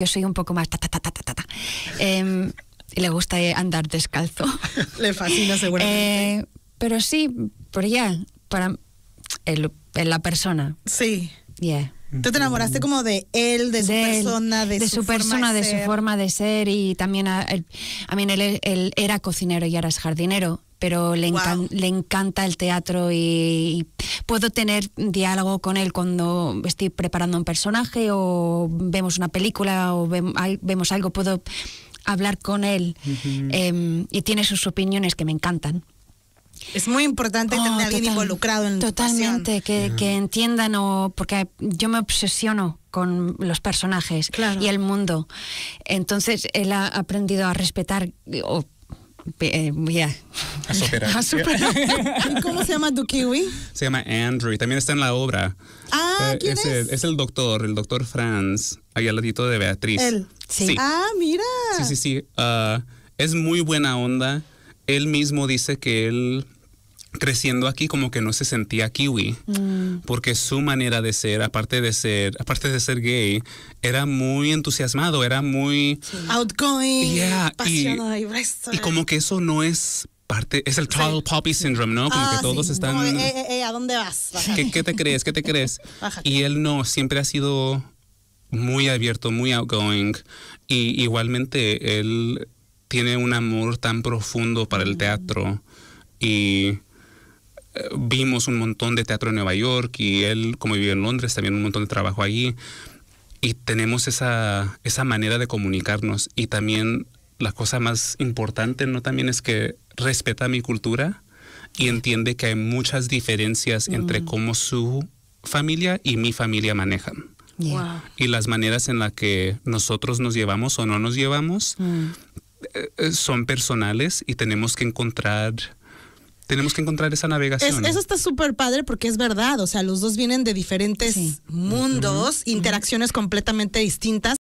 Yo soy un poco más ta ta ta em, le gusta eh, andar descalzo. le fascina seguramente. Eh, pero sí, por ella, para el, la persona. Sí. Yeah. Tú te enamoraste como de él, de su de persona, de, su, persona, de, su forma de ser y también a, mí él, él, era cocinero y ahora es jardinero pero le, le encanta el teatro y, puedo tener diálogo con él cuando estoy preparando un personaje o vemos una película o vemos algo, puedo hablar con él em, y tiene sus opiniones que me encantan. Es muy importante oh, tener a alguien involucrado en Totalmente, que, entiendan, o, porque yo me obsesiono con los personajes y el mundo. Entonces él ha aprendido a respetar, eh, cómo se llama tu kiwi? Se llama Andrew. También está en la obra. Ah, eh, ¿quién es? Es el, doctor, el doctor Franz, ahí al ladito de Beatriz. Él. Sí. Ah, mira. Sí, sí, sí. Ah, es muy buena onda. Él mismo dice que él creciendo aquí como que no se sentía kiwi mm. porque su manera de ser aparte de ser aparte de ser gay era muy entusiasmado era muy outgoing yeah, y, y, como que eso no es es el Todd Poppy Syndrome, ¿no? Como que ah, todos están... Eh, eh, eh, ¿A dónde vas? ¿Qué, te crees? ¿Qué te crees? Y él no, siempre ha sido muy abierto, muy outgoing. Y igualmente él tiene un amor tan profundo para el mm. teatro y vimos un montón de teatro en Nueva York y él, como vive en Londres, también un montón de trabajo allí. Y tenemos esa, esa manera de comunicarnos. Y también la cosa más importante, ¿no? También es que respeta mi cultura y entiende que hay muchas diferencias entre mm. cómo su familia y mi familia manejan. Y las maneras en las que nosotros nos llevamos o no nos llevamos mm. eh, eh, son personales y tenemos que encontrar tenemos que encontrar esa navegación. eso está súper padre porque es verdad, o sea, los dos vienen de diferentes mundos, interacciones completamente distintas.